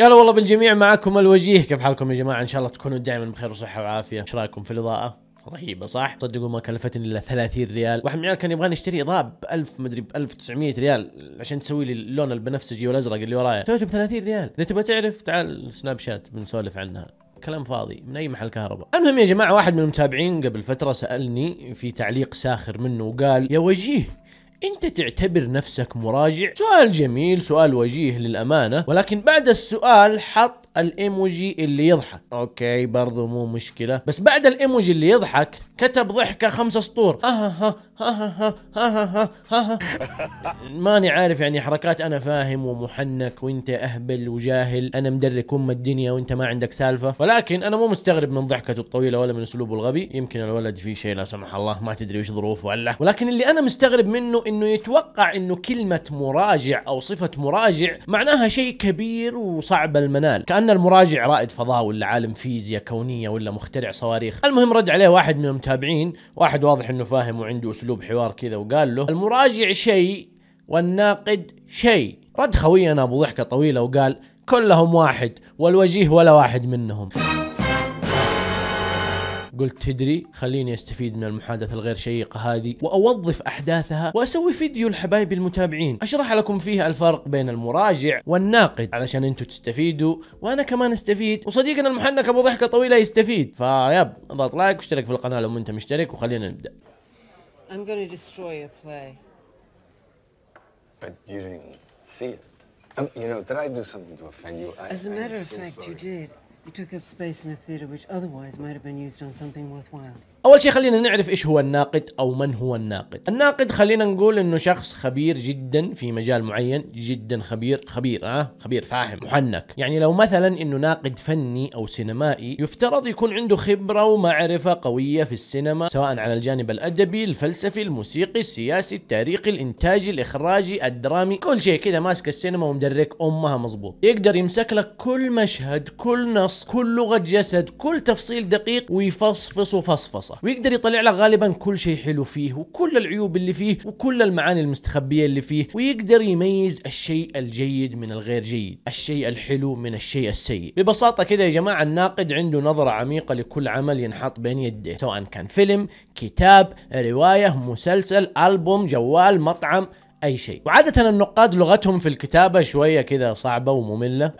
يا هلا والله بالجميع معكم الوجيه كيف حالكم يا جماعه ان شاء الله تكونوا دائما بخير وصحه وعافيه ايش رايكم في الاضاءه رهيبه صح؟ صدقوا ما كلفتني الا 30 ريال، واحد من العيال كان يبغاني اشتري اضاءه ب 1000 مدري ب 1900 ريال عشان تسوي لي اللون البنفسجي والازرق اللي ورايا، سويته ب 30 ريال، اذا تبغى تعرف تعال سناب شات بنسولف عنها. كلام فاضي من اي محل كهرباء المهم يا جماعه واحد من المتابعين قبل فتره سالني في تعليق ساخر منه وقال يا وجيه انت تعتبر نفسك مراجع سؤال جميل سؤال وجيه للامانه ولكن بعد السؤال حط الايموجي اللي يضحك اوكي برضو مو مشكله بس بعد الايموجي اللي يضحك كتب ضحكه خمسة سطور اها ها ماني عارف يعني حركات انا فاهم ومحنك وانت اهبل وجاهل انا مدرك ام الدنيا وانت ما عندك سالفه ولكن انا مو مستغرب من ضحكته الطويله ولا من اسلوبه الغبي يمكن الولد فيه شيء لا سمح الله ما تدري وش ظروفه ولا ولكن اللي انا مستغرب منه انه يتوقع انه كلمه مراجع او صفه مراجع معناها شيء كبير وصعب المنال كان المراجع رائد فضاء ولا عالم فيزياء كونيه ولا مخترع صواريخ المهم رد عليه واحد من المتابعين واحد واضح انه فاهم وعنده اسلوب حوار كذا وقال له المراجع شيء والناقد شيء رد خوينا ابو ضحكه طويله وقال كلهم واحد والوجيه ولا واحد منهم قلت تدري خليني استفيد من المحادثة الغير شيقة هذه وأوظف أحداثها وأسوي فيديو لحبايب المتابعين أشرح لكم فيها الفرق بين المراجع والناقد علشان أنتم تستفيدوا وأنا كمان استفيد وصديقنا المحنك أبو ضحكة طويلة يستفيد فيب اضغط لايك واشترك في القناة لو أنت مشترك وخلينا نبدأ I'm going to destroy your play. But you didn't see it. Um, you know, did I do something to offend you? I, As a matter I'm of so fact, sorry. you did. You took up space in a theater which otherwise might have been used on something worthwhile. اول شيء خلينا نعرف ايش هو الناقد او من هو الناقد الناقد خلينا نقول انه شخص خبير جدا في مجال معين جدا خبير خبير ها أه؟ خبير فاهم محنك يعني لو مثلا انه ناقد فني او سينمائي يفترض يكون عنده خبره ومعرفه قويه في السينما سواء على الجانب الادبي الفلسفي الموسيقي السياسي التاريخي الانتاجي الاخراجي الدرامي كل شيء كذا ماسك السينما ومدرك امها مظبوط يقدر يمسك لك كل مشهد كل نص كل لغه جسد كل تفصيل دقيق ويفصفص وفصفصه القصه ويقدر يطلع لك غالبا كل شيء حلو فيه وكل العيوب اللي فيه وكل المعاني المستخبيه اللي فيه ويقدر يميز الشيء الجيد من الغير جيد الشيء الحلو من الشيء السيء ببساطه كذا يا جماعه الناقد عنده نظره عميقه لكل عمل ينحط بين يديه سواء كان فيلم كتاب روايه مسلسل البوم جوال مطعم اي شيء وعاده النقاد لغتهم في الكتابه شويه كذا صعبه وممله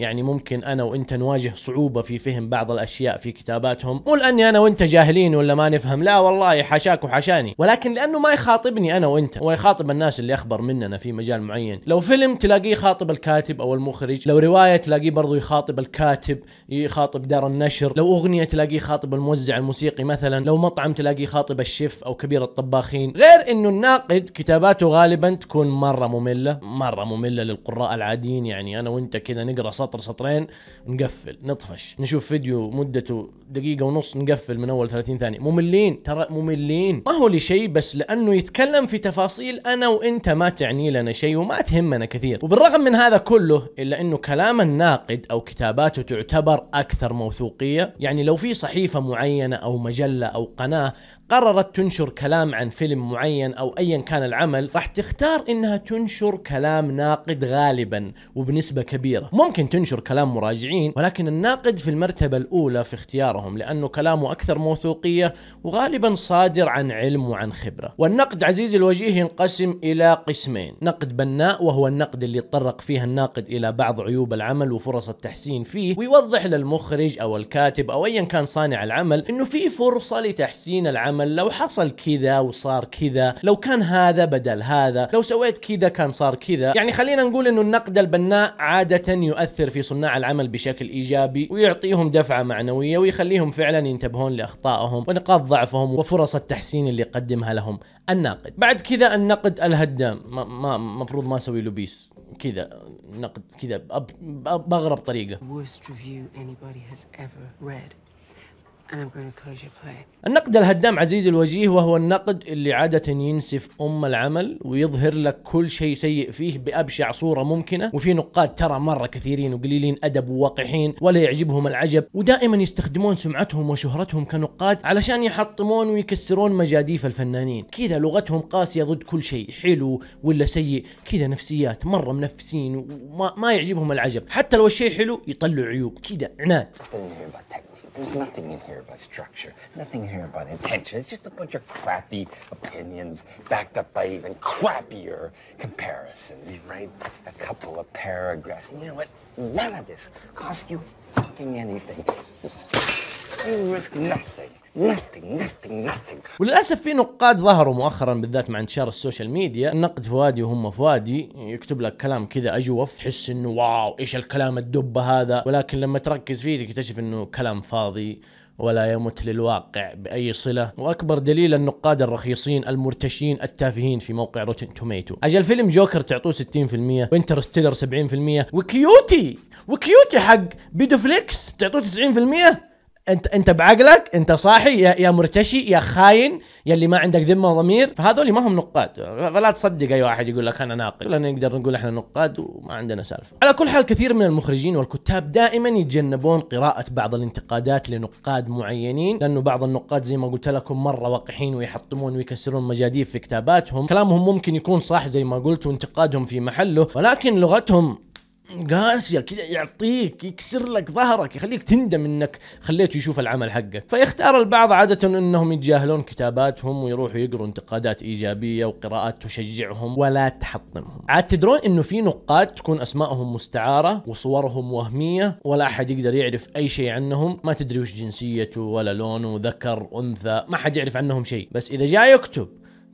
يعني ممكن انا وانت نواجه صعوبه في فهم بعض الاشياء في كتاباتهم مو لاني انا وانت جاهلين ولا ما نفهم لا والله حشاك وحشاني ولكن لانه ما يخاطبني انا وانت هو يخاطب الناس اللي اخبر مننا في مجال معين لو فيلم تلاقيه يخاطب الكاتب او المخرج لو روايه تلاقيه برضو يخاطب الكاتب يخاطب دار النشر لو اغنيه تلاقيه يخاطب الموزع الموسيقي مثلا لو مطعم تلاقيه يخاطب الشيف او كبير الطباخين غير انه الناقد كتاباته غالبا تكون مره ممله مره ممله للقراء العاديين قاعدين يعني انا وانت كذا نقرا سطر سطرين نقفل نطفش نشوف فيديو مدته دقيقه ونص نقفل من اول 30 ثانيه مملين ترى مملين ما هو لشيء بس لانه يتكلم في تفاصيل انا وانت ما تعني لنا شيء وما تهمنا كثير وبالرغم من هذا كله الا انه كلام الناقد او كتاباته تعتبر اكثر موثوقيه يعني لو في صحيفه معينه او مجله او قناه قررت تنشر كلام عن فيلم معين او ايا كان العمل راح تختار انها تنشر كلام ناقد غالبا وبنسبه كبيره ممكن تنشر كلام مراجعين ولكن الناقد في المرتبه الاولى في اختيارهم لانه كلامه اكثر موثوقيه وغالبا صادر عن علم وعن خبره والنقد عزيزي الوجيه ينقسم الى قسمين نقد بناء وهو النقد اللي يتطرق فيه الناقد الى بعض عيوب العمل وفرص التحسين فيه ويوضح للمخرج او الكاتب او ايا كان صانع العمل انه في فرصه لتحسين العمل العمل لو حصل كذا وصار كذا لو كان هذا بدل هذا لو سويت كذا كان صار كذا يعني خلينا نقول انه النقد البناء عادة يؤثر في صناع العمل بشكل ايجابي ويعطيهم دفعة معنوية ويخليهم فعلا ينتبهون لاخطائهم ونقاط ضعفهم وفرص التحسين اللي يقدمها لهم الناقد بعد كذا النقد الهدام ما المفروض ما اسوي لوبيس كذا نقد كذا باغرب طريقة worst review anybody has ever read النقد الهدام عزيزي الوجيه وهو النقد اللي عادة ينسف أم العمل ويظهر لك كل شيء سيء فيه بأبشع صورة ممكنة وفي نقاد ترى مرة كثيرين وقليلين أدب وواقعين ولا يعجبهم العجب ودائما يستخدمون سمعتهم وشهرتهم كنقاد علشان يحطمون ويكسرون مجاديف الفنانين كذا لغتهم قاسية ضد كل شيء حلو ولا سيء كذا نفسيات مرة منفسين وما ما يعجبهم العجب حتى لو الشيء حلو يطلع عيوب كذا عناد There's nothing in here about structure, nothing here about intention. It's just a bunch of crappy opinions backed up by even crappier comparisons. You write a couple of paragraphs, and you know what? None of this costs you fucking anything. You risk nothing. وللاسف في نقاد ظهروا مؤخرا بالذات مع انتشار السوشيال ميديا النقد فؤادي وهم فؤادي يكتب لك كلام كذا اجوف تحس انه واو ايش الكلام الدب هذا ولكن لما تركز فيه تكتشف انه كلام فاضي ولا يمت للواقع بأي صلة وأكبر دليل النقاد الرخيصين المرتشين التافهين في موقع روتين توميتو أجل فيلم جوكر تعطوه 60% وانترستيلر 70% وكيوتي وكيوتي حق بيدو فليكس تعطوه 90% انت انت بعقلك انت صاحي يا, يا مرتشي يا خاين يا اللي ما عندك ذمه وضمير فهذول ما هم نقاد فلا تصدق اي واحد يقول لك انا ناقد لان نقدر نقول احنا نقاد وما عندنا سالفه على كل حال كثير من المخرجين والكتاب دائما يتجنبون قراءه بعض الانتقادات لنقاد معينين لانه بعض النقاد زي ما قلت لكم مره وقحين ويحطمون ويكسرون مجاديف في كتاباتهم كلامهم ممكن يكون صح زي ما قلت وانتقادهم في محله ولكن لغتهم قاسية كذا يعطيك يكسر لك ظهرك يخليك تندم انك خليته يشوف العمل حقك فيختار البعض عادة انهم يتجاهلون كتاباتهم ويروحوا يقروا انتقادات ايجابية وقراءات تشجعهم ولا تحطمهم عاد تدرون انه في نقاد تكون اسمائهم مستعارة وصورهم وهمية ولا احد يقدر يعرف اي شيء عنهم ما تدري وش جنسيته ولا لونه ذكر انثى ما حد يعرف عنهم شيء بس اذا جاء يكتب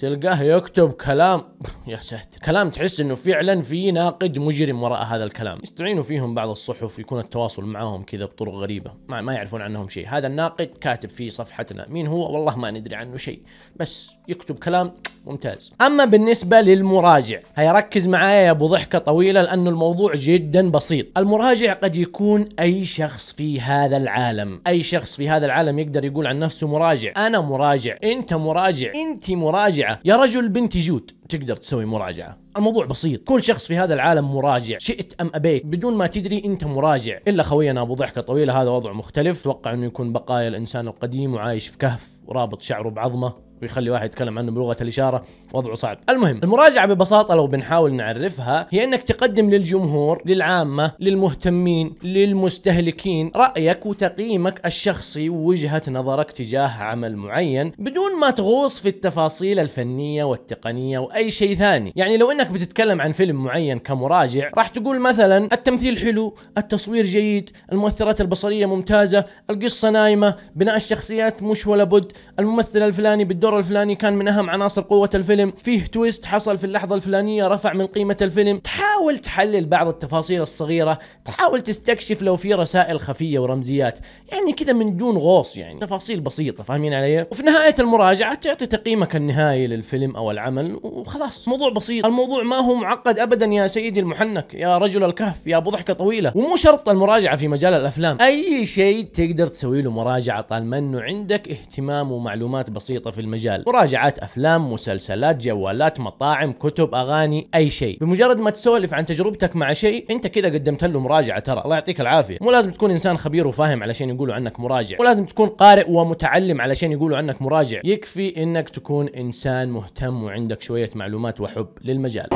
تلقاه يكتب كلام يا ساتر كلام تحس انه فعلا في ناقد مجرم وراء هذا الكلام يستعينوا فيهم بعض الصحف يكون التواصل معهم كذا بطرق غريبه ما, ما يعرفون عنهم شيء هذا الناقد كاتب في صفحتنا مين هو والله ما ندري عنه شيء بس يكتب كلام ممتاز اما بالنسبه للمراجع هيركز معايا يا ابو ضحكه طويله لانه الموضوع جدا بسيط المراجع قد يكون اي شخص في هذا العالم اي شخص في هذا العالم يقدر يقول عن نفسه مراجع انا مراجع انت مراجع انت مراجعه يا رجل بنت جود تقدر تسوي مراجعه الموضوع بسيط كل شخص في هذا العالم مراجع شئت ام ابيت بدون ما تدري انت مراجع الا خوينا ابو ضحكه طويله هذا وضع مختلف اتوقع انه يكون بقايا الانسان القديم وعايش في كهف ورابط شعره بعظمه ويخلي واحد يتكلم عنه بلغه الاشاره وضعه صعب المهم المراجعه ببساطه لو بنحاول نعرفها هي انك تقدم للجمهور للعامه للمهتمين للمستهلكين رايك وتقييمك الشخصي ووجهه نظرك تجاه عمل معين بدون ما تغوص في التفاصيل الفنيه والتقنيه واي شيء ثاني يعني لو انك بتتكلم عن فيلم معين كمراجع راح تقول مثلا التمثيل حلو التصوير جيد المؤثرات البصريه ممتازه القصه نايمه بناء الشخصيات مش ولا بد الممثل الفلاني بالدور الفلاني كان من اهم عناصر قوه الفيلم الفيلم فيه تويست حصل في اللحظة الفلانية رفع من قيمة الفيلم تحاول تحلل بعض التفاصيل الصغيرة تحاول تستكشف لو في رسائل خفية ورمزيات يعني كذا من دون غوص يعني تفاصيل بسيطة فاهمين علي وفي نهاية المراجعة تعطي تقييمك النهائي للفيلم أو العمل وخلاص موضوع بسيط الموضوع ما هو معقد أبدا يا سيدي المحنك يا رجل الكهف يا أبو ضحكة طويلة ومو شرط المراجعة في مجال الأفلام أي شيء تقدر تسوي له مراجعة طالما أنه عندك اهتمام ومعلومات بسيطة في المجال مراجعات أفلام مسلسلات شاشات جوالات مطاعم كتب اغاني اي شيء بمجرد ما تسولف عن تجربتك مع شيء انت كذا قدمت له مراجعه ترى الله يعطيك العافيه مو لازم تكون انسان خبير وفاهم علشان يقولوا عنك مراجع مو لازم تكون قارئ ومتعلم علشان يقولوا عنك مراجع يكفي انك تكون انسان مهتم وعندك شويه معلومات وحب للمجال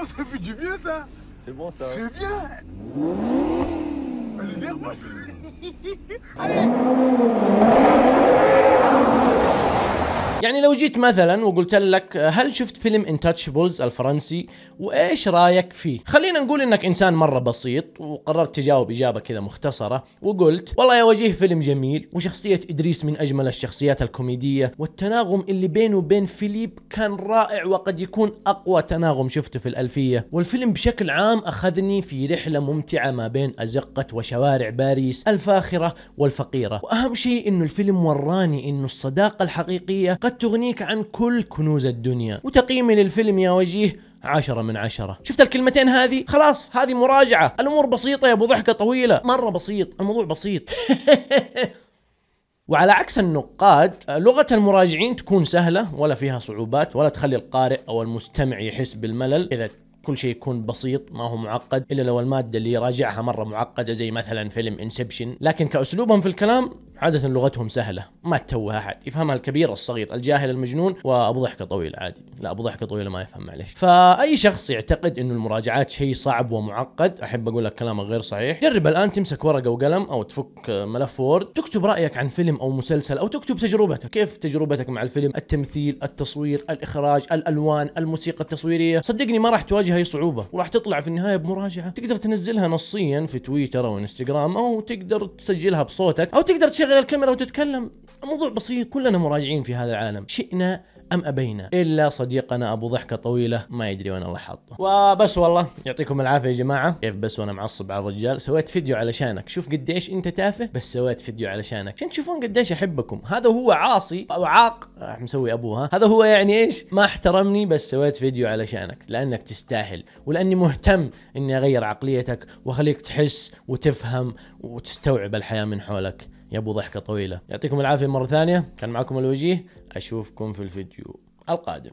Oh, bien ça C'est bon ça. C'est bien Elle est bien moi あ れ يعني لو جيت مثلا وقلت لك هل شفت فيلم انتاتشبلز الفرنسي وايش رايك فيه خلينا نقول انك انسان مره بسيط وقررت تجاوب اجابه كذا مختصره وقلت والله يا وجيه فيلم جميل وشخصيه ادريس من اجمل الشخصيات الكوميديه والتناغم اللي بينه وبين فيليب كان رائع وقد يكون اقوى تناغم شفته في الالفيه والفيلم بشكل عام اخذني في رحله ممتعه ما بين ازقه وشوارع باريس الفاخره والفقيره واهم شيء انه الفيلم وراني انه الصداقه الحقيقيه قد تغنيك عن كل كنوز الدنيا وتقييمي للفيلم يا وجيه عشرة من عشرة شفت الكلمتين هذه خلاص هذه مراجعة الأمور بسيطة يا أبو ضحكة طويلة مرة بسيط الموضوع بسيط وعلى عكس النقاد لغة المراجعين تكون سهلة ولا فيها صعوبات ولا تخلي القارئ أو المستمع يحس بالملل إذا كل شيء يكون بسيط ما هو معقد الا لو الماده اللي يراجعها مره معقده زي مثلا فيلم انسبشن لكن كاسلوبهم في الكلام عاده لغتهم سهله ما تتوه احد يفهمها الكبير الصغير الجاهل المجنون وابو ضحكه طويل عادي لا ابو ضحكه طويله ما يفهم معلش فاي شخص يعتقد انه المراجعات شيء صعب ومعقد احب اقول لك كلامك غير صحيح جرب الان تمسك ورقه وقلم او تفك ملف وورد تكتب رايك عن فيلم او مسلسل او تكتب تجربتك كيف تجربتك مع الفيلم التمثيل التصوير الاخراج الالوان الموسيقى التصويريه صدقني ما راح تواجه هي صعوبه وراح تطلع في النهايه بمراجعه تقدر تنزلها نصيا في تويتر او انستغرام او تقدر تسجلها بصوتك او تقدر تشغل الكاميرا وتتكلم الموضوع بسيط كلنا مراجعين في هذا العالم شئنا أم أبينا إلا صديقنا أبو ضحكة طويلة ما يدري وين الله حاطه وبس والله يعطيكم العافية يا جماعة كيف بس وأنا معصب على الرجال سويت فيديو علشانك شوف قديش أنت تافه بس سويت فيديو علشانك عشان تشوفون قديش أحبكم هذا هو عاصي أو عاق مسوي أبوها هذا هو يعني إيش ما احترمني بس سويت فيديو علشانك لأنك تستاهل ولأني مهتم إني أغير عقليتك وأخليك تحس وتفهم وتستوعب الحياة من حولك يا ابو ضحكه طويله يعطيكم العافيه مره ثانيه كان معكم الوجيه اشوفكم في الفيديو القادم